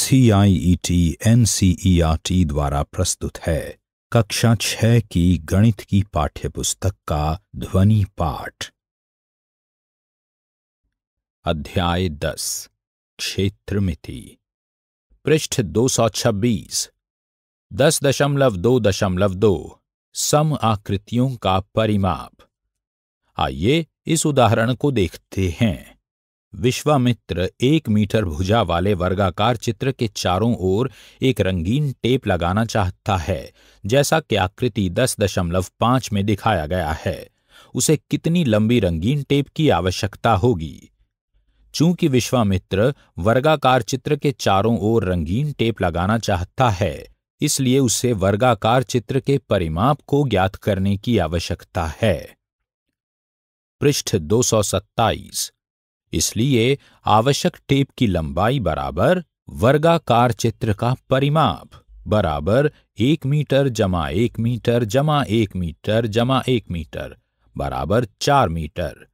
CIET T e e द्वारा प्रस्तुत है कक्षा छह की गणित की पाठ्य पुस्तक का ध्वनि पाठ अध्याय दस क्षेत्र मिति पृष्ठ दो सौ छब्बीस दस दशमलव दो दशमलव दो सम आकृतियों का परिमाप आइए इस उदाहरण को देखते हैं विश्वामित्र एक मीटर भुजा वाले वर्गाकार चित्र के चारों ओर एक रंगीन टेप लगाना चाहता है जैसा कि आकृति दस दशमलव पांच में दिखाया गया है उसे कितनी लंबी रंगीन टेप की आवश्यकता होगी चूंकि विश्वामित्र वर्गाकार चित्र के चारों ओर रंगीन टेप लगाना चाहता है इसलिए उसे वर्गाकार चित्र के परिमाप को ज्ञात करने की आवश्यकता है पृष्ठ दो सौ सत्ताईस इसलिए आवश्यक टेप की लंबाई बराबर वर्गाकार चित्र का परिमाप बराबर एक मीटर जमा एक मीटर जमा एक मीटर जमा एक मीटर बराबर चार मीटर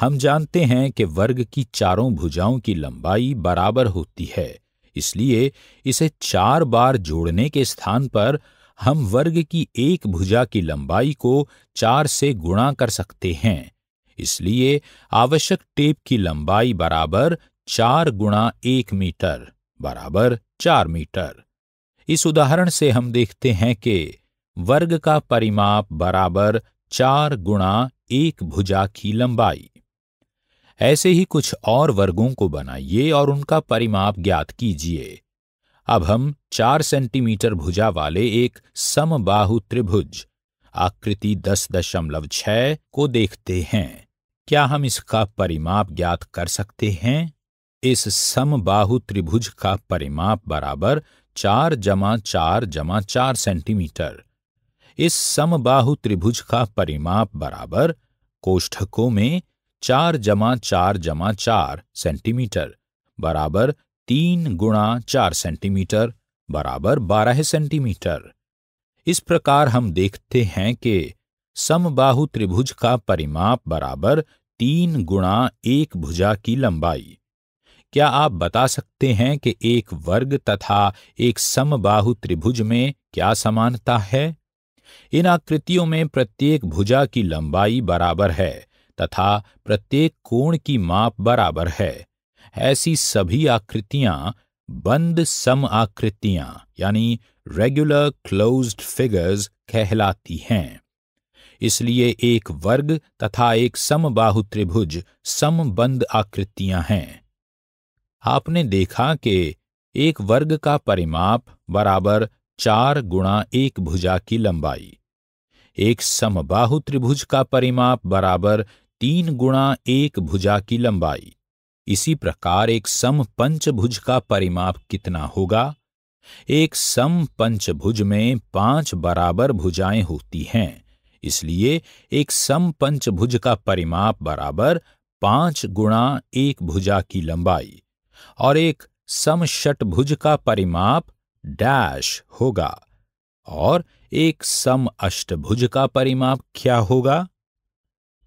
हम जानते हैं कि वर्ग की चारों भुजाओं की लंबाई बराबर होती है इसलिए इसे चार बार जोड़ने के स्थान पर हम वर्ग की एक भुजा की लंबाई को चार से गुणा कर सकते हैं इसलिए आवश्यक टेप की लंबाई बराबर चार गुणा एक मीटर बराबर चार मीटर इस उदाहरण से हम देखते हैं कि वर्ग का परिमाप बराबर चार गुणा एक भुजा की लंबाई ऐसे ही कुछ और वर्गों को बनाइए और उनका परिमाप ज्ञात कीजिए अब हम चार सेंटीमीटर भुजा वाले एक समबाहु त्रिभुज आकृति दस दशमलव छह को देखते हैं क्या हम इसका परिमाप ज्ञात कर सकते हैं इस समबाहु त्रिभुज का परिमाप बराबर चार जमा चार जमा चार सेंटीमीटर इस समबाहु त्रिभुज का परिमाप बराबर कोष्ठकों में चार जमा चार जमा चार सेंटीमीटर बराबर तीन गुणा चार सेंटीमीटर बराबर बारह सेंटीमीटर इस प्रकार हम देखते हैं कि समबाहु त्रिभुज का परिमाप बराबर तीन गुणा एक भुजा की लंबाई क्या आप बता सकते हैं कि एक वर्ग तथा एक समबाहु त्रिभुज में क्या समानता है इन आकृतियों में प्रत्येक भुजा की लंबाई बराबर है तथा प्रत्येक कोण की माप बराबर है ऐसी सभी आकृतियां बंद सम आकृतियां यानी रेगुलर क्लोज्ड फिगर्स कहलाती हैं इसलिए एक वर्ग तथा एक समबाहु त्रिभुज समबंद आकृतियां हैं आपने देखा कि एक वर्ग का परिमाप बराबर चार गुणा एक भुजा की लंबाई एक समबाहु त्रिभुज का परिमाप बराबर तीन गुणा एक भुजा की लंबाई इसी प्रकार एक सम पंचभुज का परिमाप कितना होगा एक सम पंचभुज में पांच बराबर भुजाएं होती हैं इसलिए एक भुज का परिमाप बराबर पांच गुणा एक भुजा की लंबाई और एक समषटभुज का परिमाप डैश होगा और एक सम अष्टभुज का परिमाप क्या होगा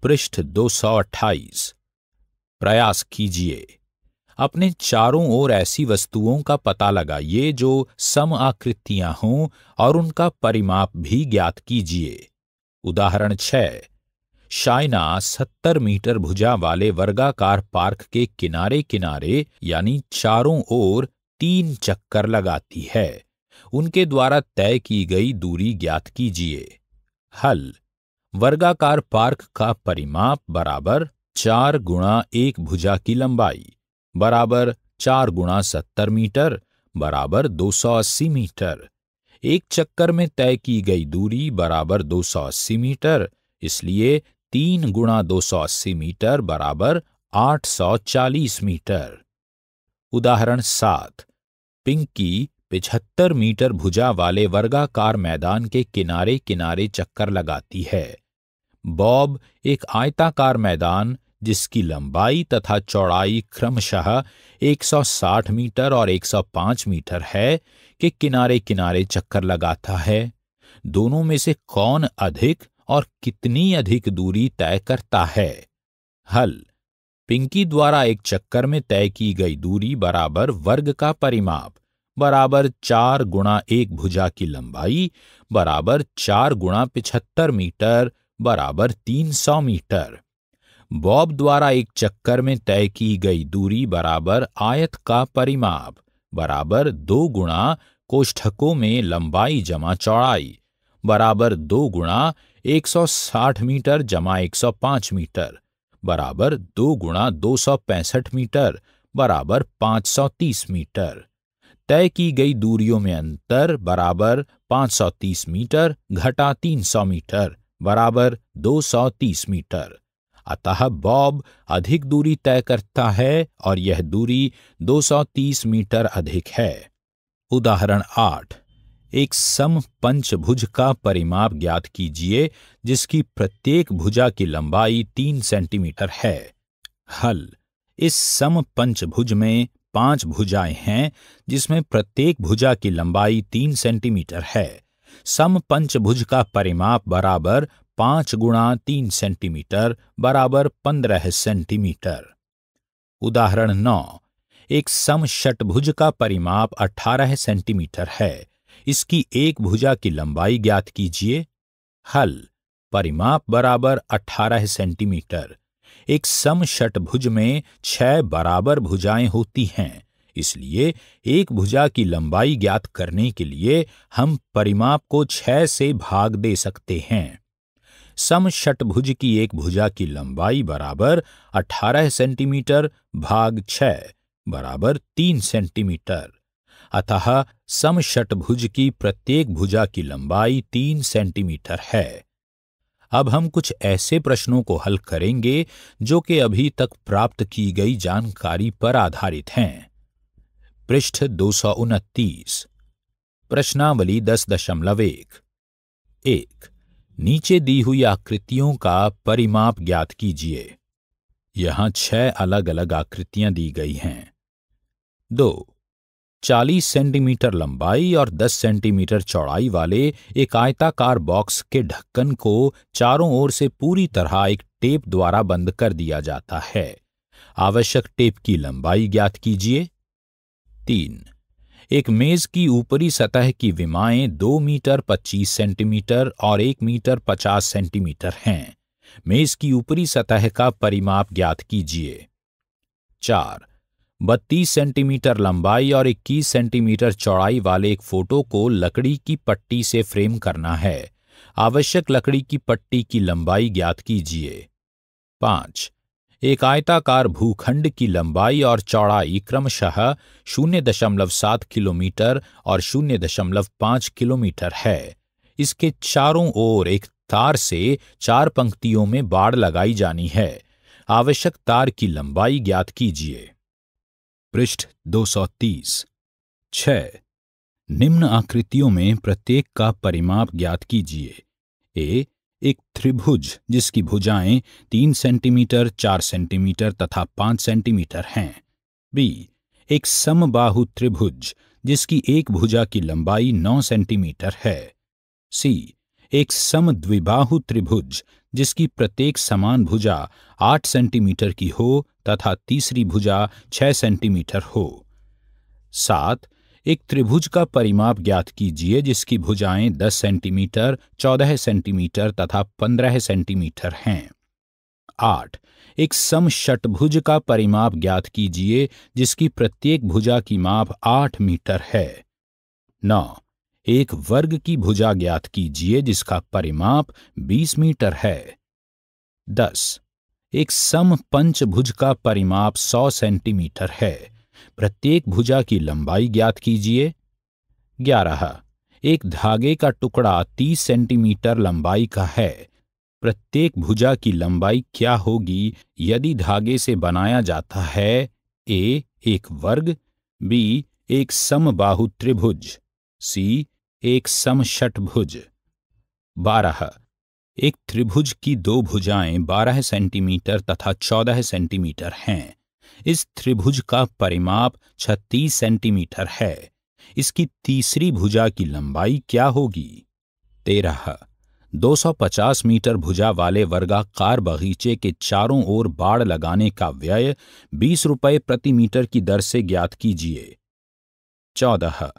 पृष्ठ दो प्रयास कीजिए अपने चारों ओर ऐसी वस्तुओं का पता लगाइए जो सम आकृतियां हों और उनका परिमाप भी ज्ञात कीजिए उदाहरण छः शाइना सत्तर मीटर भुजा वाले वर्गाकार पार्क के किनारे किनारे यानी चारों ओर तीन चक्कर लगाती है उनके द्वारा तय की गई दूरी ज्ञात कीजिए हल वर्गाकार पार्क का परिमाप बराबर चार गुणा एक भुजा की लंबाई बराबर चार गुणा सत्तर मीटर बराबर दो सौ अस्सी मीटर एक चक्कर में तय की गई दूरी बराबर 280 मीटर इसलिए तीन गुणा दो मीटर बराबर 840 मीटर उदाहरण सात पिंकी पिछहत्तर मीटर भुजा वाले वर्गाकार मैदान के किनारे किनारे चक्कर लगाती है बॉब एक आयताकार मैदान जिसकी लंबाई तथा चौड़ाई क्रमशः 160 मीटर और 105 मीटर है के किनारे किनारे चक्कर लगाता है दोनों में से कौन अधिक और कितनी अधिक दूरी तय करता है हल पिंकी द्वारा एक चक्कर में तय की गई दूरी बराबर वर्ग का परिमाप बराबर चार गुणा एक भुजा की लंबाई बराबर चार गुणा पिछहत्तर मीटर बराबर तीन सौ मीटर बॉब द्वारा एक चक्कर में तय की गई दूरी बराबर आयत का परिमाप बराबर दो गुणा कोष्ठकों में लंबाई जमा चौड़ाई बराबर दो गुणा 160 मीटर जमा 105 मीटर बराबर दो गुणा दो मीटर बराबर 530 मीटर तय की गई दूरियों में अंतर बराबर 530 मीटर घटा 300 मीटर बराबर 230 मीटर अतः बॉब अधिक दूरी तय करता है और यह दूरी 230 मीटर अधिक है उदाहरण आठ एक सम पंचभुज का परिमाप ज्ञात कीजिए जिसकी प्रत्येक भुजा की लंबाई तीन सेंटीमीटर है हल इस सम पंचभुज में पांच भुजाएं हैं जिसमें प्रत्येक भुजा की लंबाई तीन सेंटीमीटर है सम पंचभुज का परिमाप बराबर पांच गुणा तीन सेंटीमीटर बराबर पंद्रह सेंटीमीटर उदाहरण नौ एक समषटभुज का परिमाप अठारह सेंटीमीटर है इसकी एक भुजा की लंबाई ज्ञात कीजिए हल परिमाप बराबर अठारह सेंटीमीटर एक समषटभुज में छह बराबर भुजाएं होती हैं इसलिए एक भुजा की लंबाई ज्ञात करने के लिए हम परिमाप को छह से भाग दे सकते हैं समषटभुज की एक भुजा की लंबाई बराबर 18 सेंटीमीटर भाग 6 बराबर 3 सेंटीमीटर अतः समषटभुज की प्रत्येक भुजा की लंबाई 3 सेंटीमीटर है अब हम कुछ ऐसे प्रश्नों को हल करेंगे जो कि अभी तक प्राप्त की गई जानकारी पर आधारित हैं पृष्ठ दो प्रश्नावली दस दशमलव एक एक नीचे दी हुई आकृतियों का परिमाप ज्ञात कीजिए यहां छह अलग अलग आकृतियां दी गई हैं दो चालीस सेंटीमीटर लंबाई और दस सेंटीमीटर चौड़ाई वाले एक आयताकार बॉक्स के ढक्कन को चारों ओर से पूरी तरह एक टेप द्वारा बंद कर दिया जाता है आवश्यक टेप की लंबाई ज्ञात कीजिए तीन एक मेज की ऊपरी सतह की विमाएं दो मीटर पच्चीस सेंटीमीटर और एक मीटर पचास सेंटीमीटर हैं मेज की ऊपरी सतह का परिमाप ज्ञात कीजिए चार बत्तीस सेंटीमीटर लंबाई और इक्कीस सेंटीमीटर चौड़ाई वाले एक फोटो को लकड़ी की पट्टी से फ्रेम करना है आवश्यक लकड़ी की पट्टी की लंबाई ज्ञात कीजिए पांच एक आयताकार भूखंड की लंबाई और चौड़ाई क्रमशः शून्य दशमलव सात किलोमीटर और शून्य दशमलव पाँच किलोमीटर है इसके चारों ओर एक तार से चार पंक्तियों में बाड़ लगाई जानी है आवश्यक तार की लंबाई ज्ञात कीजिए पृष्ठ 230 छ निम्न आकृतियों में प्रत्येक का परिमाप ज्ञात कीजिए ए एक त्रिभुज जिसकी भुजाएं तीन सेंटीमीटर चार सेंटीमीटर तथा पांच सेंटीमीटर हैं बी एक समबाहु त्रिभुज जिसकी एक भुजा की लंबाई नौ सेंटीमीटर है सी एक समद्विबाहु त्रिभुज जिसकी प्रत्येक समान भुजा आठ सेंटीमीटर की हो तथा तीसरी भुजा छह सेंटीमीटर हो सात एक त्रिभुज का परिमाप ज्ञात कीजिए जिसकी भुजाएं 10 सेंटीमीटर 14 सेंटीमीटर तथा 15 सेंटीमीटर हैं आठ एक समुज का परिमाप ज्ञात कीजिए जिसकी प्रत्येक भुजा की माप आठ मीटर है नौ एक वर्ग की भुजा ज्ञात कीजिए जिसका परिमाप बीस मीटर है दस एक सम पंचभुज का परिमाप सौ सेंटीमीटर है प्रत्येक भुजा की लंबाई ज्ञात कीजिए ग्यारह एक धागे का टुकड़ा तीस सेंटीमीटर लंबाई का है प्रत्येक भुजा की लंबाई क्या होगी यदि धागे से बनाया जाता है ए एक वर्ग बी एक समबाहु त्रिभुज सी एक समषटभुज बारह एक त्रिभुज की दो भुजाएं बारह सेंटीमीटर तथा चौदह सेंटीमीटर हैं इस त्रिभुज का परिमाप 36 सेंटीमीटर है इसकी तीसरी भुजा की लंबाई क्या होगी तेरह 250 मीटर भुजा वाले वर्गाकार बगीचे के चारों ओर बाड़ लगाने का व्यय बीस रुपये प्रति मीटर की दर से ज्ञात कीजिए चौदह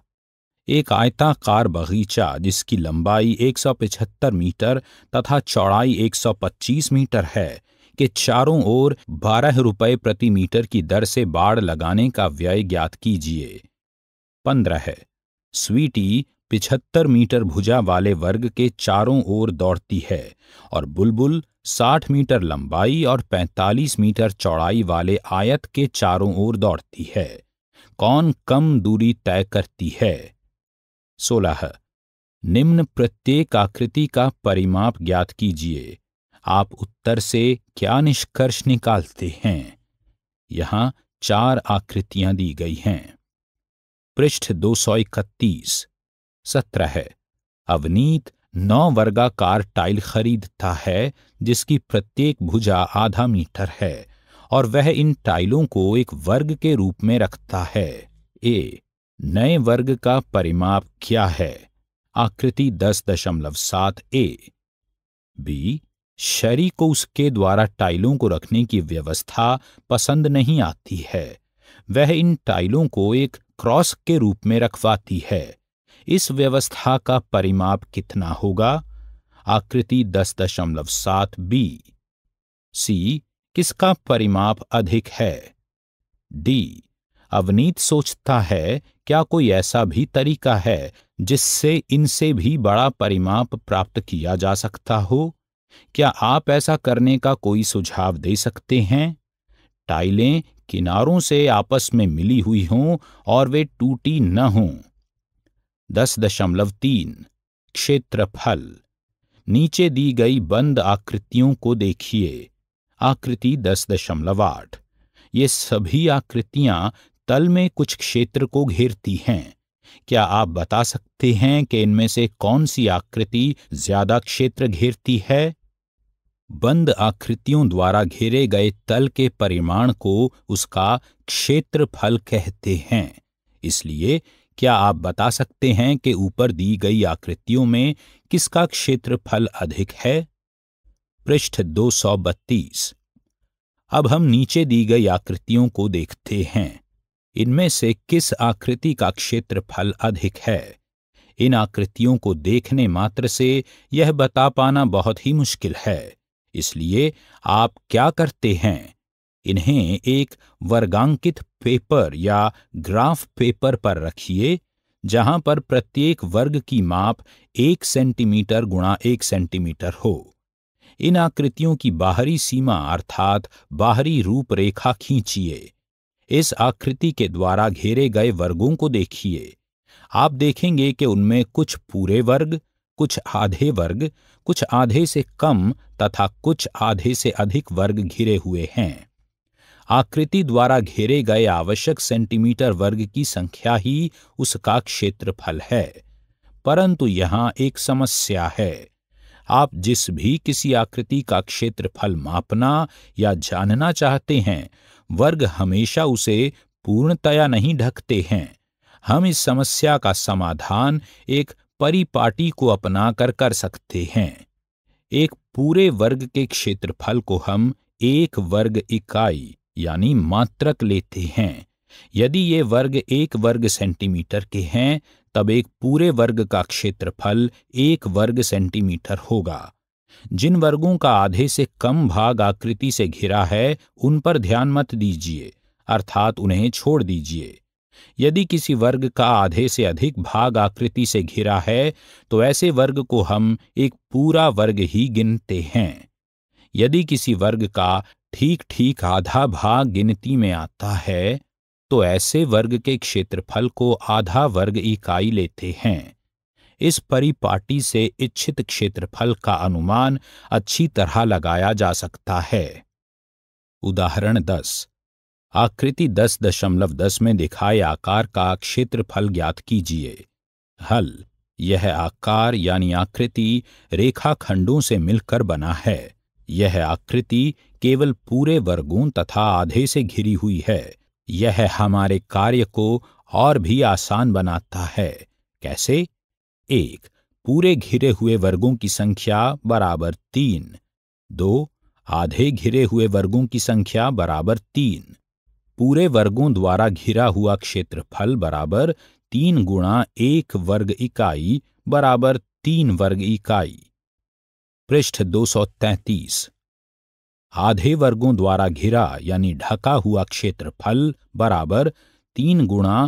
एक आयताकार बगीचा जिसकी लंबाई 175 मीटर तथा चौड़ाई 125 मीटर है कि चारों ओर बारह रुपये प्रति मीटर की दर से बाड़ लगाने का व्यय ज्ञात कीजिए पंद्रह है स्वीटी पिछहत्तर मीटर भुजा वाले वर्ग के चारों ओर दौड़ती है और बुलबुल साठ मीटर लंबाई और पैंतालीस मीटर चौड़ाई वाले आयत के चारों ओर दौड़ती है कौन कम दूरी तय करती है सोलह निम्न प्रत्येक आकृति का परिमाप ज्ञात कीजिए आप उत्तर से क्या निष्कर्ष निकालते हैं यहां चार आकृतियां दी गई हैं पृष्ठ दो सौ इकतीस सत्रह है अवनीत नौ वर्गाकार टाइल खरीदता है जिसकी प्रत्येक भुजा आधा मीटर है और वह इन टाइलों को एक वर्ग के रूप में रखता है ए नए वर्ग का परिमाप क्या है आकृति दस दशमलव सात ए बी शरी को उसके द्वारा टाइलों को रखने की व्यवस्था पसंद नहीं आती है वह इन टाइलों को एक क्रॉस के रूप में रखवाती है इस व्यवस्था का परिमाप कितना होगा आकृति दस दशमलव सात बी सी किसका परिमाप अधिक है डी अवनीत सोचता है क्या कोई ऐसा भी तरीका है जिससे इनसे भी बड़ा परिमाप प्राप्त किया जा सकता हो क्या आप ऐसा करने का कोई सुझाव दे सकते हैं टाइलें किनारों से आपस में मिली हुई हों और वे टूटी न हों दस दशमलव तीन क्षेत्रफल नीचे दी गई बंद आकृतियों को देखिए आकृति दस दशमलव आठ ये सभी आकृतियां तल में कुछ क्षेत्र को घेरती हैं क्या आप बता सकते हैं कि इनमें से कौन सी आकृति ज्यादा क्षेत्र घेरती है बंद आकृतियों द्वारा घेरे गए तल के परिमाण को उसका क्षेत्रफल कहते हैं इसलिए क्या आप बता सकते हैं कि ऊपर दी गई आकृतियों में किसका क्षेत्रफल अधिक है पृष्ठ 232 अब हम नीचे दी गई आकृतियों को देखते हैं इनमें से किस आकृति का क्षेत्रफल अधिक है इन आकृतियों को देखने मात्र से यह बता पाना बहुत ही मुश्किल है इसलिए आप क्या करते हैं इन्हें एक वर्गांकित पेपर या ग्राफ पेपर पर रखिए जहां पर प्रत्येक वर्ग की माप एक सेंटीमीटर गुणा एक सेंटीमीटर हो इन आकृतियों की बाहरी सीमा अर्थात बाहरी रूपरेखा खींचिए इस आकृति के द्वारा घेरे गए वर्गों को देखिए आप देखेंगे कि उनमें कुछ पूरे वर्ग कुछ आधे वर्ग कुछ आधे से कम तथा कुछ आधे से अधिक वर्ग घिरे हुए हैं आकृति द्वारा घेरे गए आवश्यक सेंटीमीटर वर्ग की संख्या ही उसका क्षेत्रफल है परंतु यहाँ एक समस्या है आप जिस भी किसी आकृति का क्षेत्रफल मापना या जानना चाहते हैं वर्ग हमेशा उसे पूर्णतया नहीं ढकते हैं हम इस समस्या का समाधान एक परिपाटी को अपनाकर कर सकते हैं एक पूरे वर्ग के क्षेत्रफल को हम एक वर्ग इकाई यानी मात्रक लेते हैं यदि ये वर्ग एक वर्ग सेंटीमीटर के हैं तब एक पूरे वर्ग का क्षेत्रफल एक वर्ग सेंटीमीटर होगा जिन वर्गों का आधे से कम भाग आकृति से घिरा है उन पर ध्यान मत दीजिए अर्थात उन्हें छोड़ दीजिए यदि किसी वर्ग का आधे से अधिक भाग आकृति से घिरा है तो ऐसे वर्ग को हम एक पूरा वर्ग ही गिनते हैं यदि किसी वर्ग का ठीक ठीक आधा भाग गिनती में आता है तो ऐसे वर्ग के क्षेत्रफल को आधा वर्ग इकाई लेते हैं इस परिपाटी से इच्छित क्षेत्रफल का अनुमान अच्छी तरह लगाया जा सकता है उदाहरण दस आकृति दस दशमलव दस में दिखाए आकार का क्षेत्रफल ज्ञात कीजिए हल यह आकार यानी आकृति रेखाखंडों से मिलकर बना है यह आकृति केवल पूरे वर्गों तथा आधे से घिरी हुई है यह हमारे कार्य को और भी आसान बनाता है कैसे एक पूरे घिरे हुए वर्गों की संख्या बराबर तीन दो आधे घिरे हुए वर्गों की संख्या बराबर तीन पूरे वर्गों द्वारा घिरा हुआ क्षेत्रफल बराबर तीन गुणा एक वर्ग इकाई बराबर तीन वर्ग इकाई पृष्ठ 233 आधे वर्गों द्वारा घिरा यानी ढका हुआ क्षेत्रफल बराबर तीन गुणा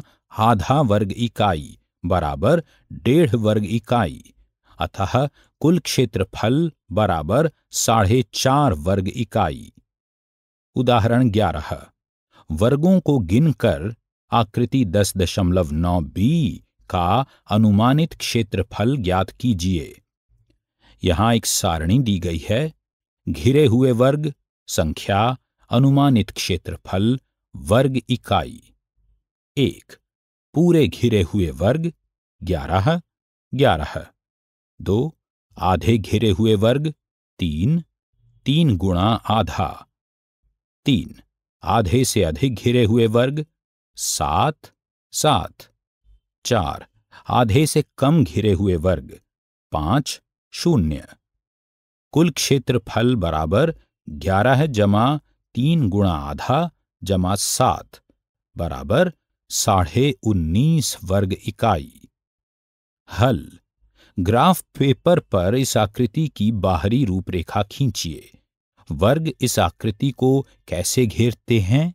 आधा वर्ग इकाई बराबर डेढ़ वर्ग इकाई अतः कुल क्षेत्रफल बराबर साढ़े चार वर्ग इकाई उदाहरण ग्यारह वर्गों को गिनकर आकृति दस दशमलव नौ बी का अनुमानित क्षेत्रफल ज्ञात कीजिए यहां एक सारणी दी गई है घिरे हुए वर्ग संख्या अनुमानित क्षेत्रफल वर्ग इकाई एक पूरे घिरे हुए वर्ग ग्यारह ग्यारह दो आधे घिरे हुए वर्ग तीन तीन गुणा आधा तीन आधे से अधिक घिरे हुए वर्ग सात सात चार आधे से कम घिरे हुए वर्ग पांच शून्य कुल क्षेत्रफल बराबर ग्यारह जमा तीन गुणा आधा जमा सात बराबर साढ़े उन्नीस वर्ग इकाई हल ग्राफ पेपर पर इस आकृति की बाहरी रूपरेखा खींचिए वर्ग इस आकृति को कैसे घेरते हैं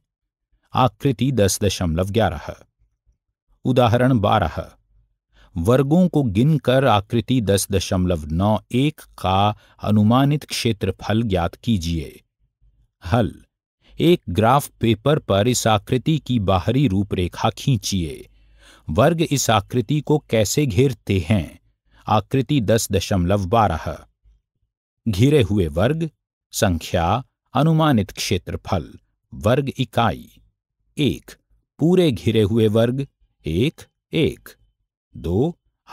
आकृति दस दशमलव ग्यारह उदाहरण बारह वर्गों को गिनकर आकृति दस दशमलव नौ एक का अनुमानित क्षेत्रफल ज्ञात कीजिए हल एक ग्राफ पेपर पर इस आकृति की बाहरी रूपरेखा खींचिए वर्ग इस आकृति को कैसे घेरते हैं आकृति दस दशमलव बारह घिरे हुए वर्ग संख्या अनुमानित क्षेत्रफल वर्ग इकाई एक पूरे घिरे हुए वर्ग एक एक दो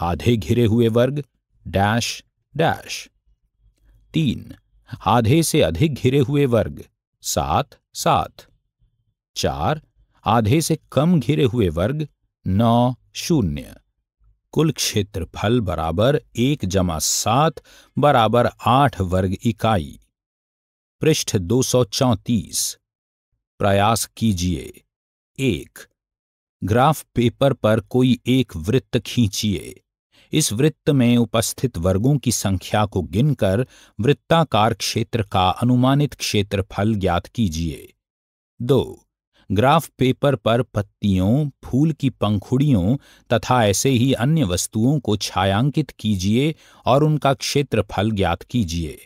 आधे घिरे हुए वर्ग डैश डैश तीन आधे से अधिक घिरे हुए वर्ग सात सात चार आधे से कम घिरे हुए वर्ग नौ शून्य कुल क्षेत्रफल बराबर एक जमा सात बराबर आठ वर्ग इकाई पृष्ठ दो सौ चौतीस प्रयास कीजिए एक ग्राफ पेपर पर कोई एक वृत्त खींचिए इस वृत्त में उपस्थित वर्गों की संख्या को गिनकर वृत्ताकार क्षेत्र का अनुमानित क्षेत्रफल ज्ञात कीजिए दो ग्राफ पेपर पर पत्तियों फूल की पंखुड़ियों तथा ऐसे ही अन्य वस्तुओं को छायांकित कीजिए और उनका क्षेत्रफल ज्ञात कीजिए